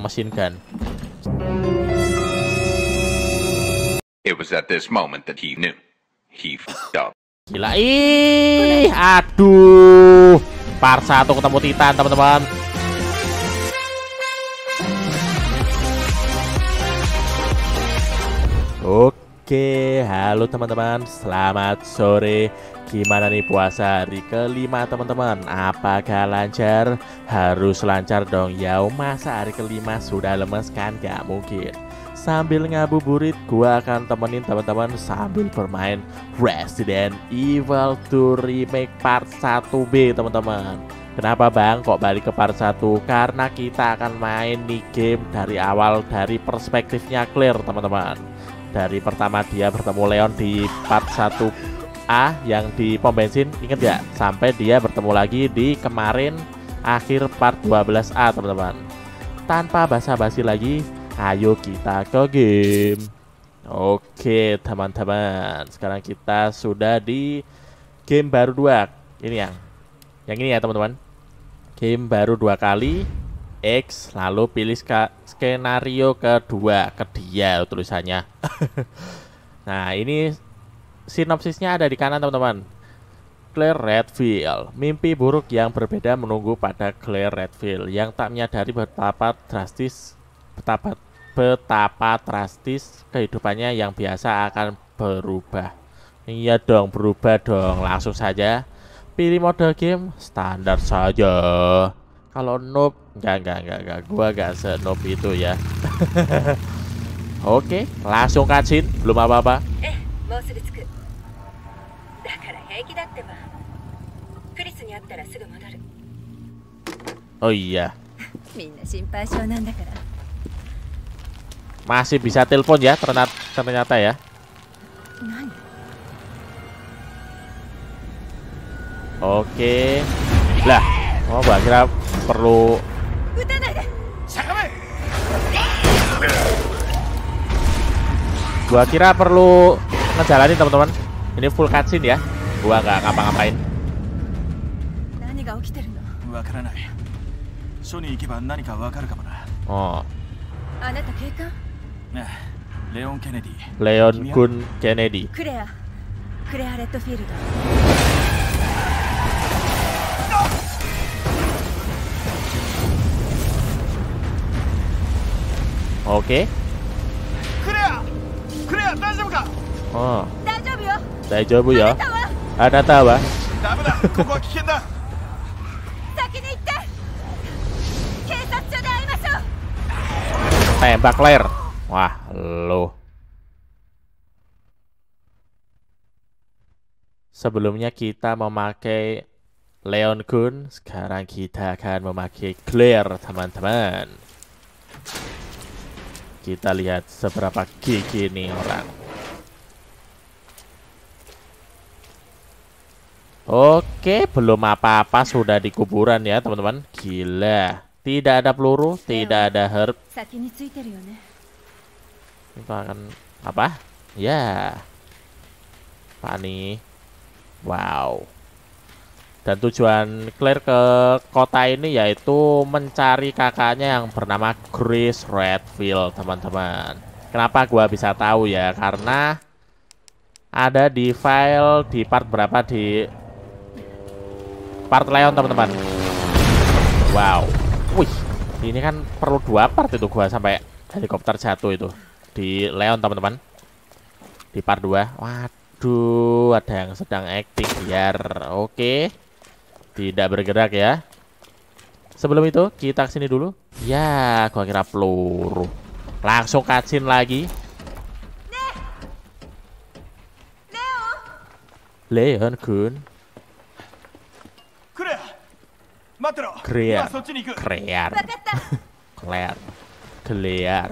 mesin gun. It was at this moment that he knew he fucked up. Gila, ih, aduh, par satu ketemu Titan teman-teman. Oke. Oke, halo teman-teman, selamat sore. Gimana nih puasa hari kelima teman-teman? Apakah lancar? Harus lancar dong ya, masa hari kelima sudah lemes kan? Gak mungkin. Sambil ngabuburit, gua akan temenin teman-teman sambil bermain Resident Evil 2 Remake Part 1B teman-teman. Kenapa bang kok balik ke part 1? Karena kita akan main nih game dari awal dari perspektifnya clear teman-teman dari pertama dia bertemu Leon di part 1A yang di pom bensin inget ya sampai dia bertemu lagi di kemarin akhir part 12A teman-teman tanpa basa-basi lagi ayo kita ke game oke teman-teman sekarang kita sudah di game baru dua ini yang yang ini ya teman-teman game baru dua kali X lalu pilih skenario kedua kedia tulisannya nah ini sinopsisnya ada di kanan teman-teman Claire Redfield mimpi buruk yang berbeda menunggu pada Claire Redfield yang tak menyadari betapa drastis betapa betapa drastis kehidupannya yang biasa akan berubah iya dong berubah dong langsung saja pilih mode game standar saja kalau noob, nggak nggak nggak nggak, gua se noob itu ya. Oke, langsung kacin, belum apa-apa. Oh iya. Masih bisa telepon ya ternyata, ternyata ya. Oke. Lah. Oh, gua kira perlu Gua kira perlu ngejalanin teman-teman. Ini full cutscene ya. Gua nggak ngapa-ngapain. Oh. Leon Kennedy. Leon Gun Kennedy. Clea. Clea Redfield. OK クレアクレア大丈夫かああ大丈夫よ大丈夫よあなたはダメだここは危険だ先に行って警察署で会いましょう tembak ler wah lo sebelumnya kita memakai Leon Kun sekarang kita akan memakai Claire teman-teman kita lihat seberapa gigi nih orang. Oke, belum apa-apa sudah di kuburan ya, teman-teman. Gila. Tidak ada peluru, tidak ada herb. Kita akan apa? Ya. Yeah. Pani. Wow. Dan tujuan Claire ke kota ini yaitu mencari kakaknya yang bernama Chris Redfield, teman-teman. Kenapa gua bisa tahu ya? Karena ada di file di part berapa di part Leon, teman-teman. Wow. Wih, ini kan perlu dua part itu gua sampai helikopter jatuh itu di Leon, teman-teman. Di part 2. Waduh, ada yang sedang acting biar. Oke. Okay. Tidak bergerak ya. Sebelum itu, kita kesini dulu. Ya, gua kira peluru. Langsung kacin lagi. Leon Kun. Krear. Nah, Krear. Krear. Gelear.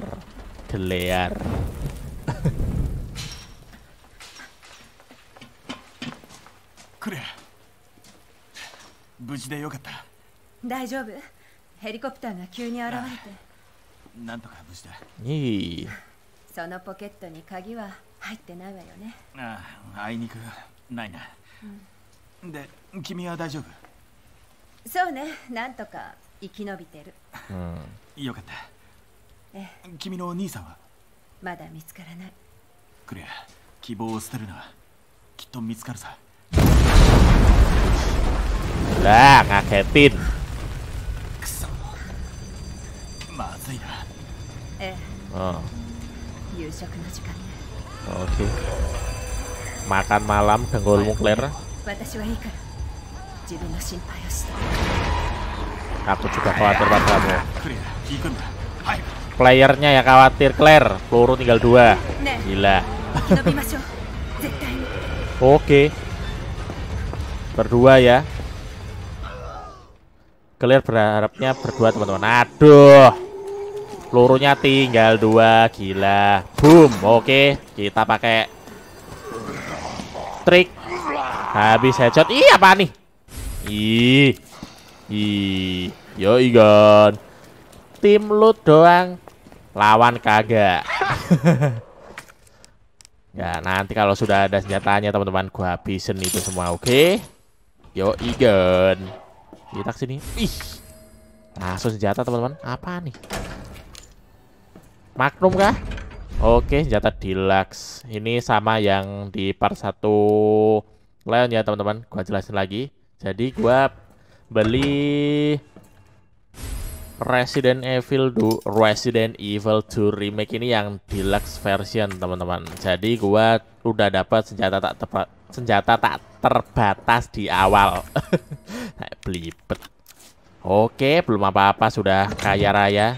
Gelear. Krear. 無事でよかった大丈夫ヘリコプターが急に現れてなんとか無事だいいそのポケットに鍵は入ってないわよねあああいにくないな、うん、で君は大丈夫そうねなんとか生き延びてる、うん、よかったえ君のお兄さんはまだ見つからないクレア希望を捨てるなきっと見つかるさ Dah, ngagetin. Oh. Oke. Okay. Makan malam dengan mukler. Aku juga khawatir padamu. Playernya ya khawatir Claire. Peluru tinggal dua. Gila. Oke. Okay. Berdua ya. Gelir berharapnya berdua teman-teman Aduh Pelurunya tinggal dua Gila Boom Oke Kita pakai Trik Habis headshot Iya apa nih Ih Ih Yo Igon Tim loot doang Lawan kagak Ya nanti kalau sudah ada senjatanya teman-teman Gua habisin itu semua oke okay? Yo Igon kita kesini Ih. Langsung senjata, teman-teman. Apa nih? maklum kah? Oke, senjata deluxe. Ini sama yang di part 1 Leon ya, teman-teman. Gua jelasin lagi. Jadi gua beli Resident Evil 2 Resident Evil 2 remake ini yang deluxe version, teman-teman. Jadi gua udah dapat senjata tak tepat senjata tak terbatas di awal. Nah, Oke, belum apa-apa sudah kaya raya.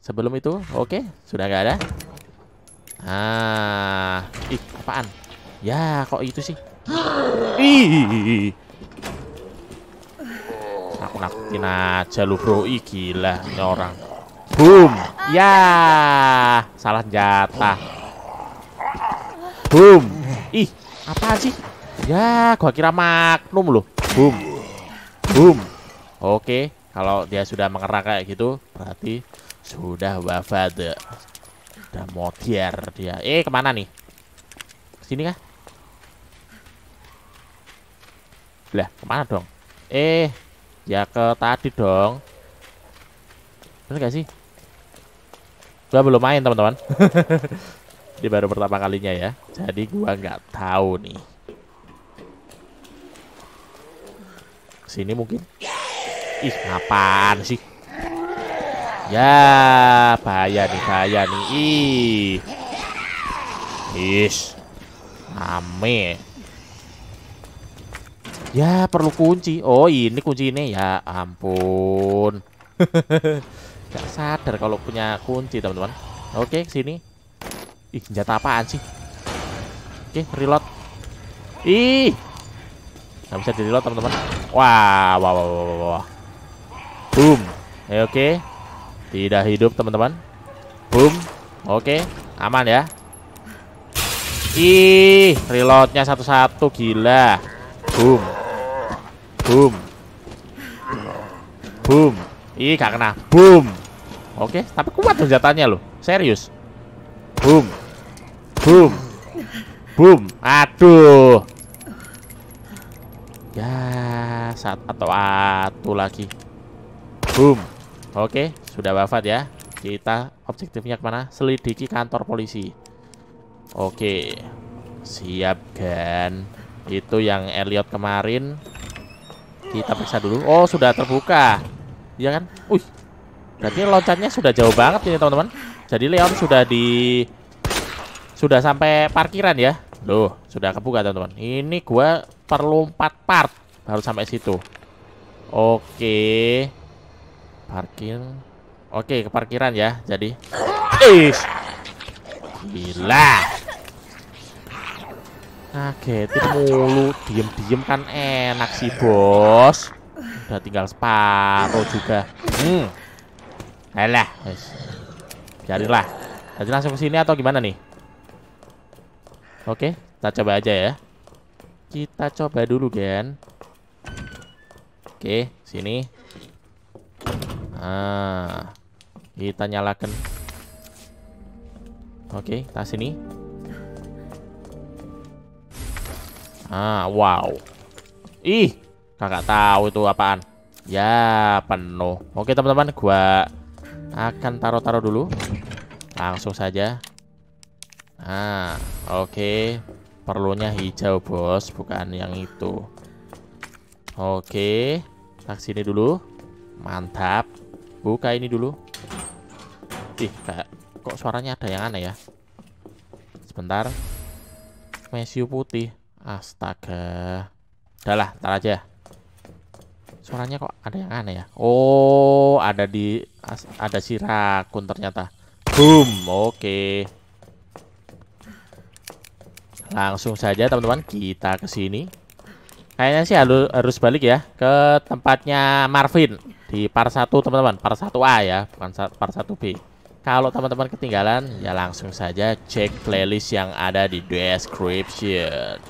Sebelum itu, oke, sudah nggak ada. Ah, ih, apaan? Ya, kok itu sih? Ih. Aku nakutin aja lu, Bro. Ih, gila ini orang. Boom. Ya, salah jatah. Boom. Ih, apa sih? Ya, gua kira Magnum loh. Boom. Boom. Oke, kalau dia sudah mengerang kayak gitu, berarti sudah wafat. Sudah motiar dia. Eh, kemana nih? Sini kah? Lah, kemana dong? Eh, ya ke tadi dong. Bener gak sih? Gua belum main, teman-teman. Ini baru pertama kalinya ya. Jadi gua nggak tahu nih. Sini mungkin. Ih, apaan sih? Ya, bahaya nih, bahaya nih. Ih. Is. Ame. Ya, perlu kunci. Oh, ini kunci ini ya. Ampun. Gak sadar kalau punya kunci, teman-teman. Oke, sini. Ih, senjata apaan sih? Oke, reload. Ih. nggak bisa di reload, teman-teman. Wah, wah, wah, wah, wah. Boom. Eh, oke. Okay. Tidak hidup, teman-teman. Boom. Oke, okay. aman ya. Ih, reloadnya satu-satu gila. Boom. Boom. Boom. Ih, gak kena. Boom. Oke, okay. tapi kuat senjatanya loh. Serius. Boom. Boom. Boom. Aduh. Ya saat atau atu lagi. Boom. Oke, sudah wafat ya. Kita objektifnya kemana? Selidiki kantor polisi. Oke. Siap, Gan. Itu yang Elliot kemarin. Kita periksa dulu. Oh, sudah terbuka. Iya kan? Wih. Berarti loncatnya sudah jauh banget ini, teman-teman. Jadi Leon sudah di sudah sampai parkiran ya. Loh, sudah kebuka, teman-teman. Ini gua perlu empat part harus sampai situ. Oke. Parkir. Oke, ke parkiran ya. Jadi. Bila. Gila. itu mulu. Diem-diem kan enak sih, Bos. Udah tinggal separuh juga. Hmm. lah, wis. lah. Jadi langsung ke sini atau gimana nih? Oke, kita coba aja ya. Kita coba dulu, Gen. Oke, sini. Ah, kita nyalakan. Oke, tas sini. Ah, wow. Ih, kakak tahu itu apaan. Ya, penuh. Oke, teman-teman, gua akan taruh-taruh dulu. Langsung saja. Ah, oke. Okay. Perlunya hijau, Bos, bukan yang itu. Oke. Okay. Tak sini dulu. Mantap. Buka ini dulu. Ih, kayak kok suaranya ada yang aneh ya. Sebentar. Mesiu putih. Astaga. lah tar aja. Suaranya kok ada yang aneh ya. Oh, ada di ada si rakun ternyata. Boom. Oke. Okay. Langsung saja teman-teman kita ke sini. Kayaknya sih harus, harus balik ya ke tempatnya Marvin di par 1 teman-teman, par 1A ya, bukan par 1B. Kalau teman-teman ketinggalan, ya langsung saja cek playlist yang ada di description.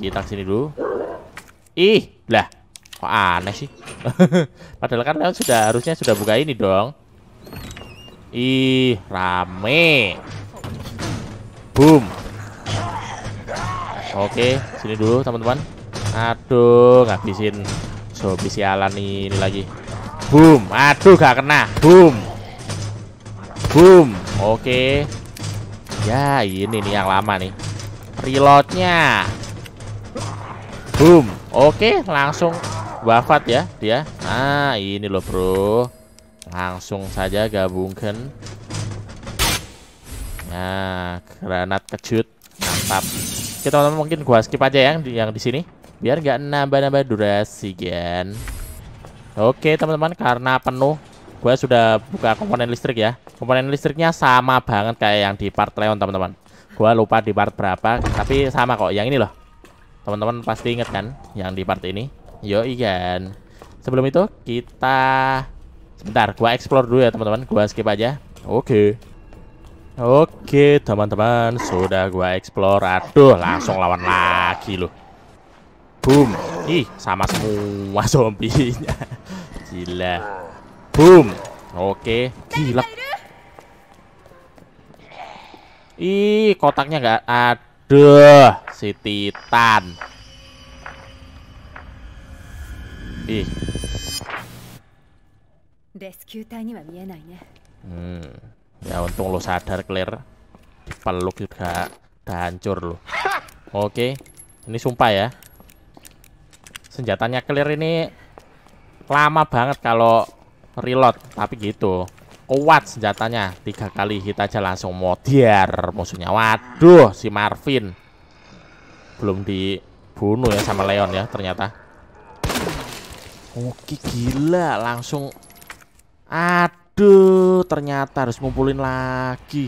Kita kesini dulu. Ih, lah, kok aneh sih? Padahal kan Leon sudah harusnya sudah buka ini dong. Ih, rame. Boom. Oke, sini dulu teman-teman. Aduh, ngabisin zombie so, sialan ini lagi. Boom. Aduh, gak kena. Boom. Boom. Oke. Ya, ini nih yang lama nih. Reloadnya. Boom. Oke, langsung wafat ya dia. Nah, ini loh, Bro. Langsung saja gabungkan. Nah, granat kejut. Mantap. Kita mungkin gua skip aja ya yang di sini. Biar nggak nambah-nambah durasi, Gen. Oke, teman-teman, karena penuh, gue sudah buka komponen listrik ya. Komponen listriknya sama banget kayak yang di part Leon, teman-teman. Gue lupa di part berapa, tapi sama kok. Yang ini loh. Teman-teman pasti inget kan yang di part ini. Yo, ikan. Sebelum itu, kita... Sebentar, gue explore dulu ya, teman-teman. Gue skip aja. Oke. Oke, teman-teman. Sudah gue explore. Aduh, langsung lawan lagi loh. Boom. Ih, sama semua zombinya. Gila. Boom. Oke, gila. Ih, kotaknya nggak ada. Si Titan. Ih. Hmm. Ya untung lo sadar, clear, Dipeluk juga hancur lo. Oke. Ini sumpah ya senjatanya clear ini lama banget kalau reload tapi gitu kuat senjatanya tiga kali hit aja langsung modiar musuhnya waduh si Marvin belum dibunuh ya sama Leon ya ternyata oke gila langsung aduh ternyata harus ngumpulin lagi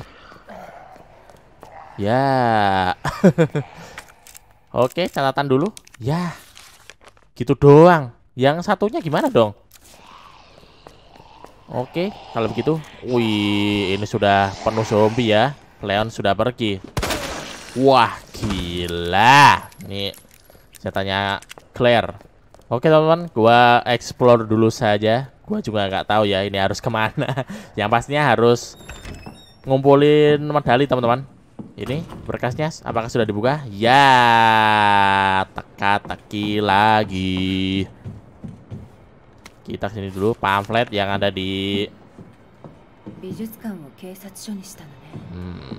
ya oke catatan dulu ya Gitu doang. Yang satunya gimana dong? Oke, kalau begitu. Wih, ini sudah penuh zombie ya. Leon sudah pergi. Wah, gila. Nih, saya tanya Claire. Oke teman-teman, gua explore dulu saja. Gua juga nggak tahu ya ini harus kemana. Yang pastinya harus ngumpulin medali teman-teman. Ini berkasnya apakah sudah dibuka? Ya, teka-teki lagi. Kita sini dulu pamflet yang ada di Hmm.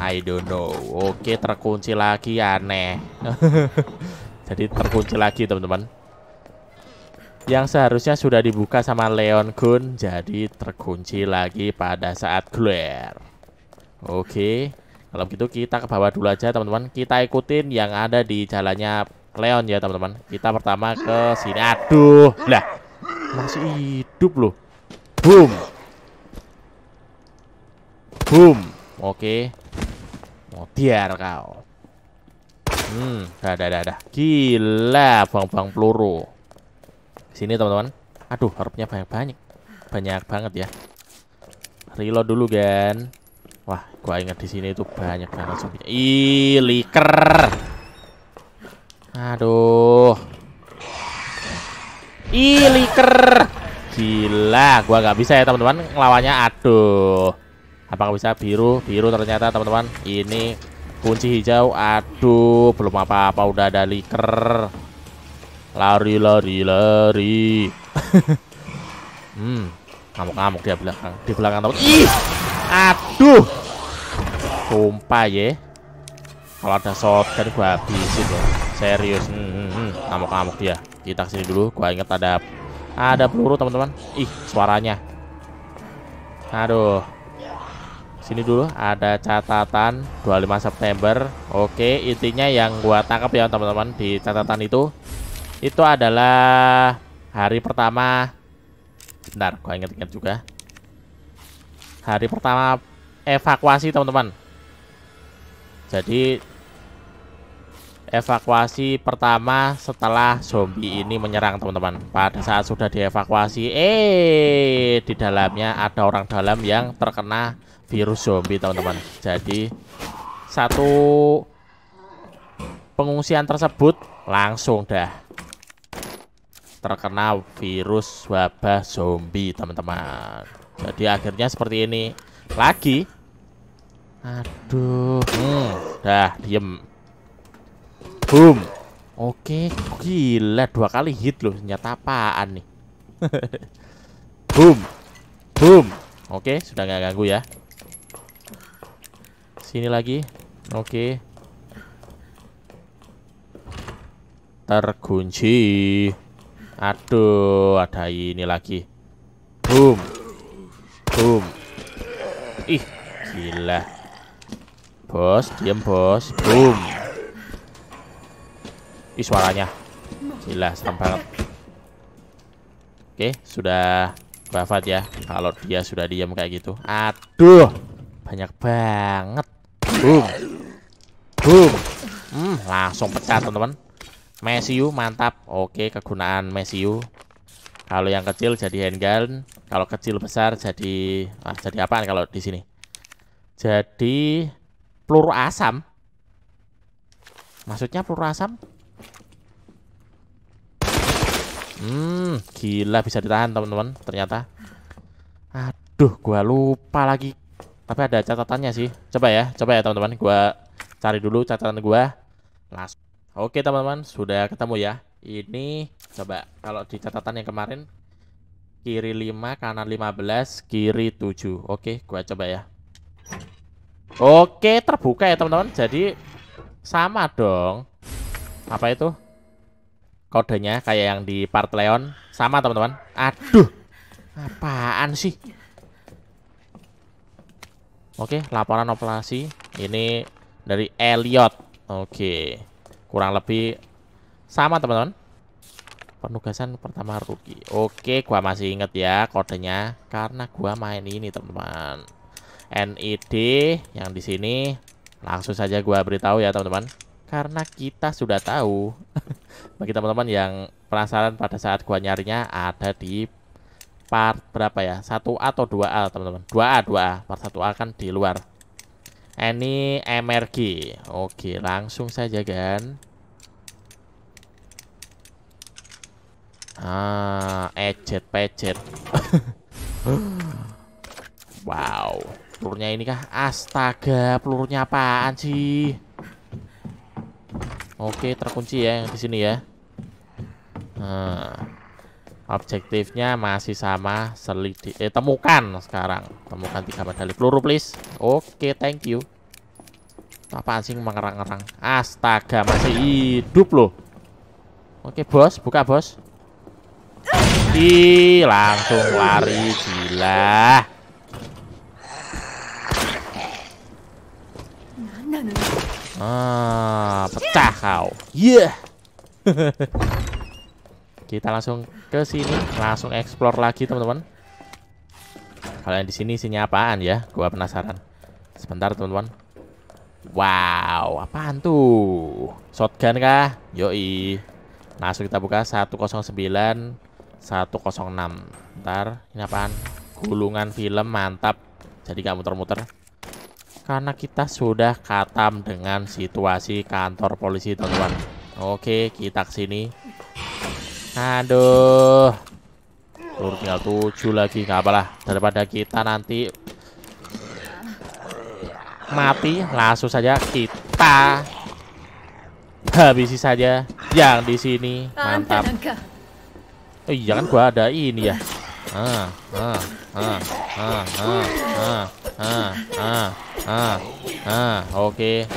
I don't know. Oke, terkunci lagi aneh. Jadi terkunci lagi, teman-teman. Yang seharusnya sudah dibuka sama Leon Gun jadi terkunci lagi pada saat keluar. Oke. Kalau gitu kita ke bawah dulu aja teman-teman. Kita ikutin yang ada di jalannya Leon ya teman-teman. Kita pertama ke sini. Aduh, lah masih hidup loh. Boom. Boom. Oke. Modiar kau. Hmm, dah dah dah dah. Gila, bang-bang peluru. Sini teman-teman. Aduh, harapnya banyak-banyak. Banyak banget ya. Reload dulu, Gan. Wah, gua ingat di sini itu banyak banget zombie. Ih, liker. Aduh. Ih, liker. Gila, gua nggak bisa ya, teman-teman. Ngelawannya aduh. Apakah bisa biru? Biru ternyata, teman-teman. Ini kunci hijau. Aduh, belum apa-apa udah ada liker. Lari, lari, lari. hmm ngamuk-ngamuk dia belakang di belakang teman ih aduh sumpah ye kalau ada shotgun kan gua habisin ya serius hmm, hmm, hmm. ngamuk-ngamuk dia kita kesini dulu gua inget ada ada peluru teman-teman ih suaranya aduh sini dulu ada catatan 25 September oke intinya yang gua tangkap ya teman-teman di catatan itu itu adalah hari pertama bentar gue inget-inget juga hari pertama evakuasi teman-teman jadi evakuasi pertama setelah zombie ini menyerang teman-teman pada saat sudah dievakuasi eh di dalamnya ada orang dalam yang terkena virus zombie teman-teman jadi satu pengungsian tersebut langsung dah terkena virus wabah zombie teman-teman jadi akhirnya seperti ini lagi aduh hmm, dah diem boom oke gila dua kali hit loh senjata apaan nih boom boom oke sudah nggak ganggu ya sini lagi oke terkunci Aduh, ada ini lagi. Boom. Boom. Ih, gila. Bos, diam bos. Boom. Ih, suaranya. Gila, serem banget. Oke, sudah wafat ya. Kalau dia sudah diam kayak gitu. Aduh, banyak banget. Boom. Boom. Hmm, langsung pecah, teman-teman. Mesiu mantap. Oke, kegunaan Mesiu. Kalau yang kecil jadi handgun, kalau kecil besar jadi ah, jadi apaan kalau di sini? Jadi peluru asam. Maksudnya peluru asam? Hmm, gila bisa ditahan teman-teman ternyata. Aduh, gua lupa lagi. Tapi ada catatannya sih. Coba ya, coba ya teman-teman, gua cari dulu catatan gua. Langsung Oke teman-teman, sudah ketemu ya. Ini coba kalau di catatan yang kemarin kiri 5, kanan 15, kiri 7. Oke, gua coba ya. Oke, terbuka ya teman-teman. Jadi sama dong. Apa itu? Kodenya kayak yang di part Leon. Sama teman-teman. Aduh. Apaan sih? Oke, laporan operasi ini dari Elliot. Oke kurang lebih sama teman-teman penugasan pertama rugi oke gua masih inget ya kodenya karena gua main ini teman-teman NID yang di sini langsung saja gua beritahu ya teman-teman karena kita sudah tahu bagi teman-teman yang penasaran pada saat gua nyarinya ada di part berapa ya satu a atau dua a teman-teman dua a 2A part 1A kan di luar ini MRG. Oke, langsung saja kan. Ah, ejet pecet. wow, pelurnya ini kah? Astaga, pelurnya apaan sih? Oke, terkunci ya yang di sini ya. Nah. Objektifnya masih sama, selidik. eh temukan sekarang. Temukan tiga medali peluru please. Oke, thank you. Apaan sih mengerang-ngerang? Astaga, masih hidup loh. Oke, bos, buka bos. di langsung lari gila. Ah, pecah kau. Yeah. Kita langsung ke sini, langsung explore lagi, teman-teman. Kalau yang di sini isinya apaan ya? Gua penasaran. Sebentar, teman-teman. Wow, apaan tuh? Shotgun kah? Yoi. Nah, langsung kita buka 109 106. Ntar, ini apaan? Gulungan film mantap. Jadi gak muter-muter. Karena kita sudah katam dengan situasi kantor polisi, teman-teman. Oke, kita ke sini. Aduh. Turun tinggal 7 lagi. Gak apalah. Daripada kita nanti mati, langsung saja kita habisi saja yang di sini. Mantap. Oh iya kan gua ada ini ya. Oke.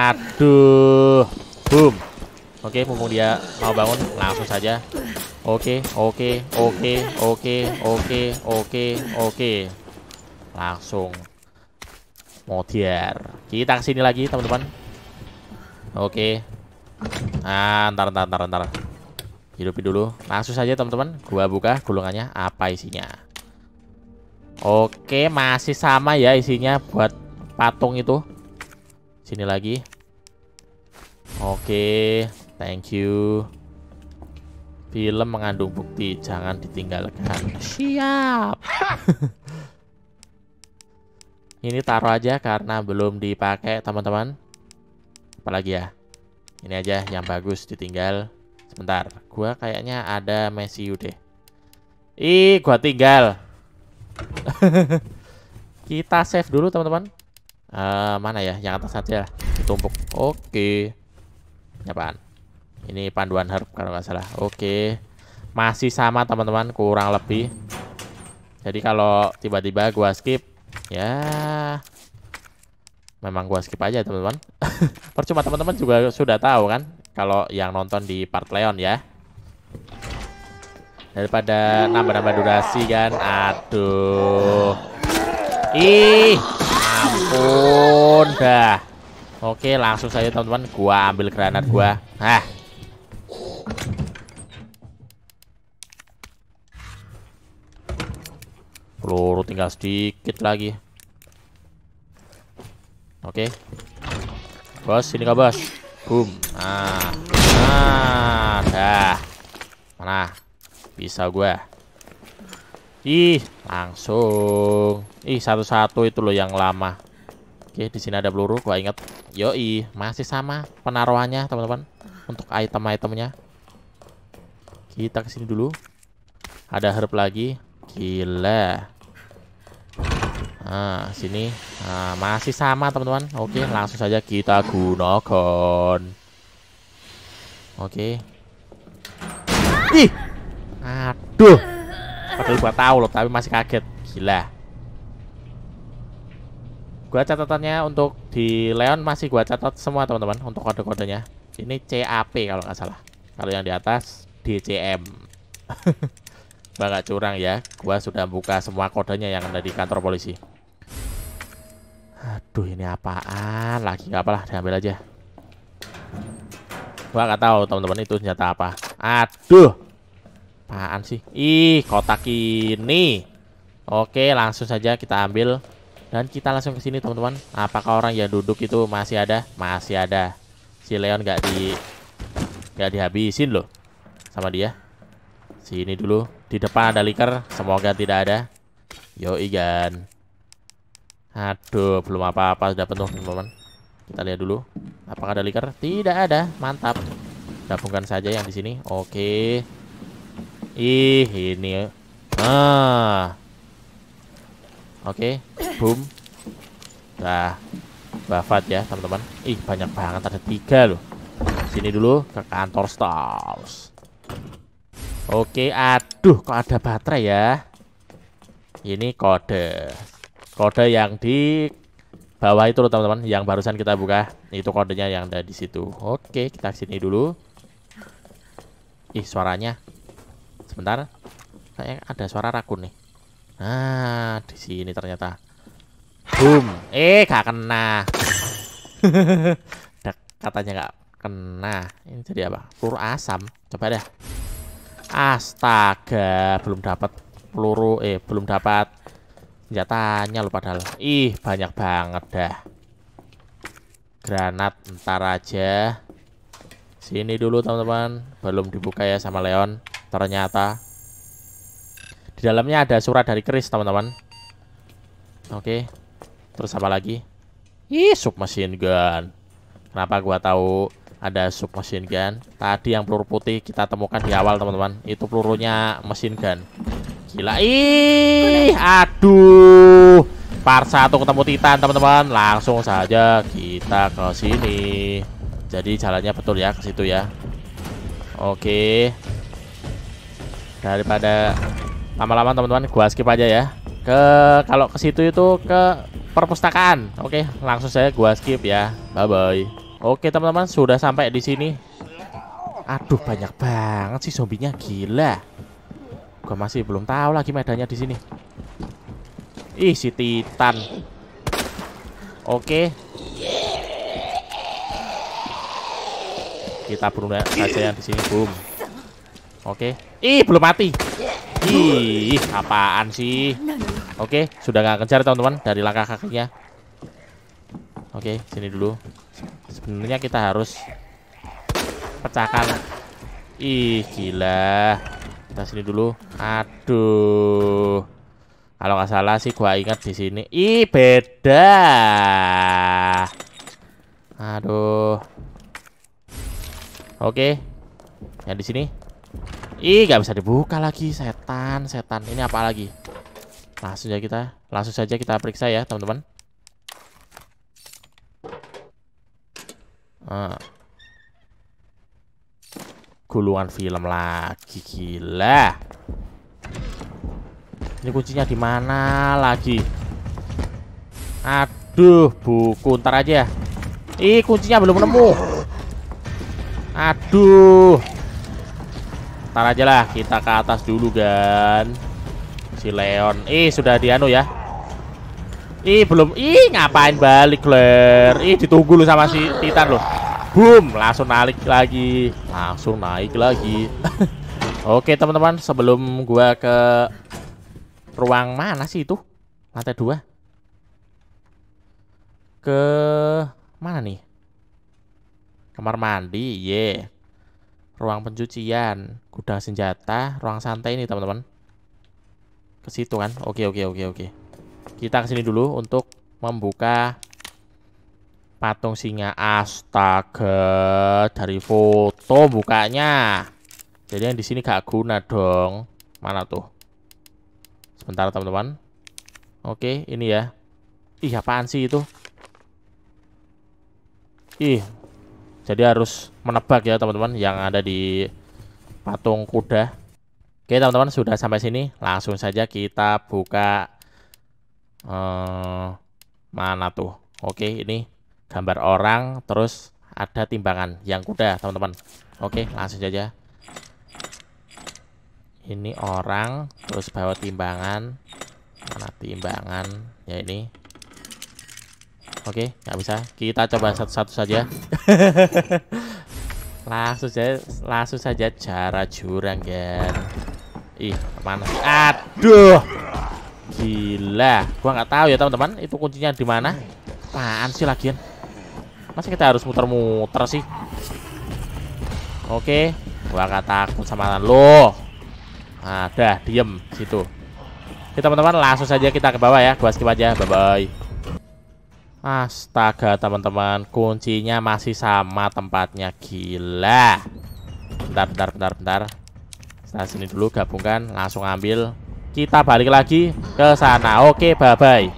Aduh. Boom. Oke, mumpung dia mau bangun, langsung saja. Oke, oke, oke, oke, oke, oke, oke. Langsung. Motiar. Kita kesini lagi, teman-teman. Oke. Nah, ntar, ntar, ntar, ntar. Hidupin dulu. Langsung saja, teman-teman. Gua buka gulungannya. Apa isinya? Oke, masih sama ya isinya buat patung itu. Sini lagi. Oke. Thank you. Film mengandung bukti, jangan ditinggalkan. Siap. Ini taruh aja karena belum dipakai, teman-teman. Apalagi ya? Ini aja yang bagus ditinggal. Sebentar, gua kayaknya ada Messi deh. Ih, gua tinggal. Kita save dulu, teman-teman. Uh, mana ya? Yang atas aja Tumpuk. Ditumpuk. Oke. Okay. Ini panduan herb kalau nggak salah. Oke. Masih sama teman-teman, kurang lebih. Jadi kalau tiba-tiba gua skip, ya memang gua skip aja teman-teman. Percuma teman-teman juga sudah tahu kan kalau yang nonton di part Leon ya. Daripada nambah-nambah durasi kan. Aduh. Ih, ampun dah. Oke, langsung saja teman-teman gua ambil granat gua. Hah peluru tinggal sedikit lagi oke okay. bos sini kah bos boom nah nah dah mana bisa gue ih langsung ih satu-satu itu loh yang lama oke okay, di sini ada peluru gua inget yoi masih sama penaruhannya teman-teman untuk item-itemnya. Kita kesini dulu. Ada herb lagi. Gila. Nah, sini. Nah, masih sama, teman-teman. Oke, langsung saja kita gunakan. Oke. Ih. Aduh. Padahal gue tahu loh, tapi masih kaget. Gila. gue catatannya untuk di Leon masih gue catat semua, teman-teman, untuk kode-kodenya. Ini CAP kalau nggak salah. Kalau yang di atas DCM. Bagak curang ya. Gua sudah buka semua kodenya yang ada di kantor polisi. Aduh ini apaan lagi nggak apalah diambil aja. Gua nggak tahu teman-teman itu senjata apa. Aduh. Apaan sih? Ih, kotak ini. Oke, langsung saja kita ambil dan kita langsung ke sini teman-teman. Apakah orang yang duduk itu masih ada? Masih ada si Leon gak di gak dihabisin loh sama dia. Sini dulu. Di depan ada liker. Semoga tidak ada. Yo igan. Aduh, belum apa-apa sudah penuh, teman-teman. Kita lihat dulu. Apakah ada liker? Tidak ada. Mantap. Gabungkan saja yang di sini. Oke. Ih, ini. Ah. Oke, boom. Dah wafat ya teman-teman Ih banyak banget ada tiga loh Sini dulu ke kantor stars Oke aduh kok ada baterai ya Ini kode Kode yang di bawah itu loh teman-teman Yang barusan kita buka Itu kodenya yang ada di situ Oke kita sini dulu Ih suaranya Sebentar kayak ada suara rakun nih Nah di sini ternyata Boom. Eh, gak kena. Katanya gak kena. Ini jadi apa? Peluru asam. Coba deh. Astaga, belum dapat peluru. Eh, belum dapat senjatanya lupa padahal. Ih, banyak banget dah. Granat ntar aja. Sini dulu teman-teman. Belum dibuka ya sama Leon. Ternyata di dalamnya ada surat dari Chris, teman-teman. Oke. Terus apa lagi? Ih, submachine gun. Kenapa gua tahu ada submachine gun? Tadi yang peluru putih kita temukan di awal, teman-teman. Itu pelurunya mesin gun. Gila. Ih, aduh. Part 1 ketemu Titan, teman-teman. Langsung saja kita ke sini. Jadi jalannya betul ya ke situ ya. Oke. Daripada lama-lama teman-teman, gua skip aja ya. Ke kalau ke situ itu ke perpustakaan. Oke, langsung saya gua skip ya. Bye bye. Oke, teman-teman, sudah sampai di sini. Aduh, banyak banget sih zombinya, gila. Gua masih belum tahu lagi medannya di sini. Ih, si Titan. Oke. Kita bunuh saja yang di sini, boom. Oke. Ih, belum mati. Ih, apaan sih? Oke, okay, sudah nggak kejar teman-teman dari langkah kakinya. Oke, okay, sini dulu. Sebenarnya kita harus pecahkan. Ih, gila. Kita sini dulu. Aduh. Kalau nggak salah sih gua ingat di sini. Ih, beda. Aduh. Oke. Okay. Yang di sini Ih, gak bisa dibuka lagi, setan, setan. Ini apa lagi? Langsung aja kita, langsung saja kita periksa ya, teman-teman. Ah. Gulungan film lagi, gila. Ini kuncinya di mana lagi? Aduh, buku ntar aja. Ya. Ih, kuncinya belum nemu. Aduh. Ntar aja lah kita ke atas dulu kan. Si Leon. Ih, sudah dianu ya. Ih, belum. Ih, ngapain balik, Claire? Ih, ditunggu lu sama si Titan loh. Boom, langsung naik lagi. Langsung naik lagi. Oke, teman-teman, sebelum gua ke ruang mana sih itu? Lantai dua Ke mana nih? Kamar mandi, ye. Yeah. Ruang pencucian. Gudang senjata, ruang santai ini teman-teman. Ke situ kan? Oke, oke, oke, oke. Kita kesini dulu untuk membuka patung singa. Astaga, dari foto bukanya. Jadi yang di sini gak guna dong. Mana tuh? Sebentar teman-teman. Oke, ini ya. Ih, apaan sih itu? Ih, jadi harus menebak ya teman-teman yang ada di patung kuda. Oke teman-teman sudah sampai sini, langsung saja kita buka eh, mana tuh. Oke ini gambar orang, terus ada timbangan yang kuda teman-teman. Oke langsung saja. Ini orang, terus bawa timbangan, mana timbangan ya ini. Oke nggak bisa, kita coba satu-satu saja. Langsung saja langsung saja cara jurang kan. Ih, mana? Aduh. Gila, gua nggak tahu ya teman-teman itu kuncinya di mana. Apaan sih lagian? Masa kita harus muter-muter sih? Oke, gua nggak takut sama lo. Ada, nah, diem situ. Kita teman-teman, langsung saja kita ke bawah ya. Gua skip aja. Bye bye. Astaga teman-teman Kuncinya masih sama tempatnya Gila Bentar bentar bentar bentar Nah sini dulu gabungkan langsung ambil Kita balik lagi ke sana Oke bye bye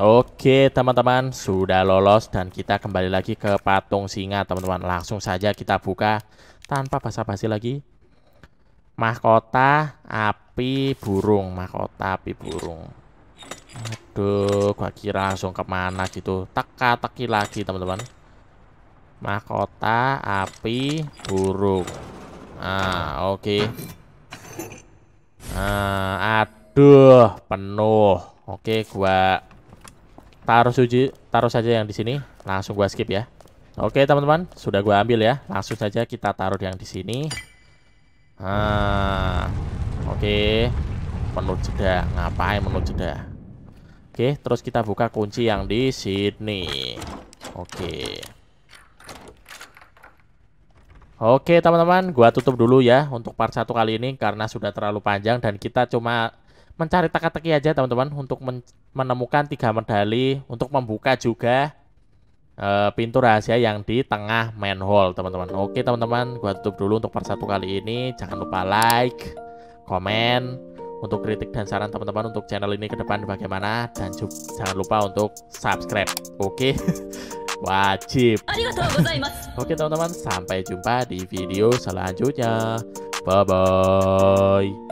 Oke teman-teman sudah lolos Dan kita kembali lagi ke patung singa teman-teman Langsung saja kita buka Tanpa basa-basi lagi Mahkota api burung Mahkota api burung Aduh, gua kira langsung kemana gitu. Teka-teki lagi, teman-teman. Mahkota, api, burung. Ah, oke. Okay. Ah, aduh, penuh. Oke, okay, gua taruh suji, taruh saja yang di sini. Langsung gua skip ya. Oke, okay, teman-teman, sudah gua ambil ya. Langsung saja kita taruh yang di sini. Ah. Oke. Okay. Penuh jeda. Ngapain menurut jeda? Oke, terus kita buka kunci yang di sini. Oke. Oke, teman-teman, gua tutup dulu ya untuk part 1 kali ini karena sudah terlalu panjang dan kita cuma mencari teka-teki aja, teman-teman, untuk men menemukan tiga medali untuk membuka juga uh, pintu rahasia yang di tengah main hall, teman-teman. Oke, teman-teman, gua tutup dulu untuk part 1 kali ini. Jangan lupa like, komen, untuk kritik dan saran teman-teman untuk channel ini ke depan bagaimana dan juga jangan lupa untuk subscribe. Oke. Okay? Wajib. Oke teman-teman, sampai jumpa di video selanjutnya. Bye bye.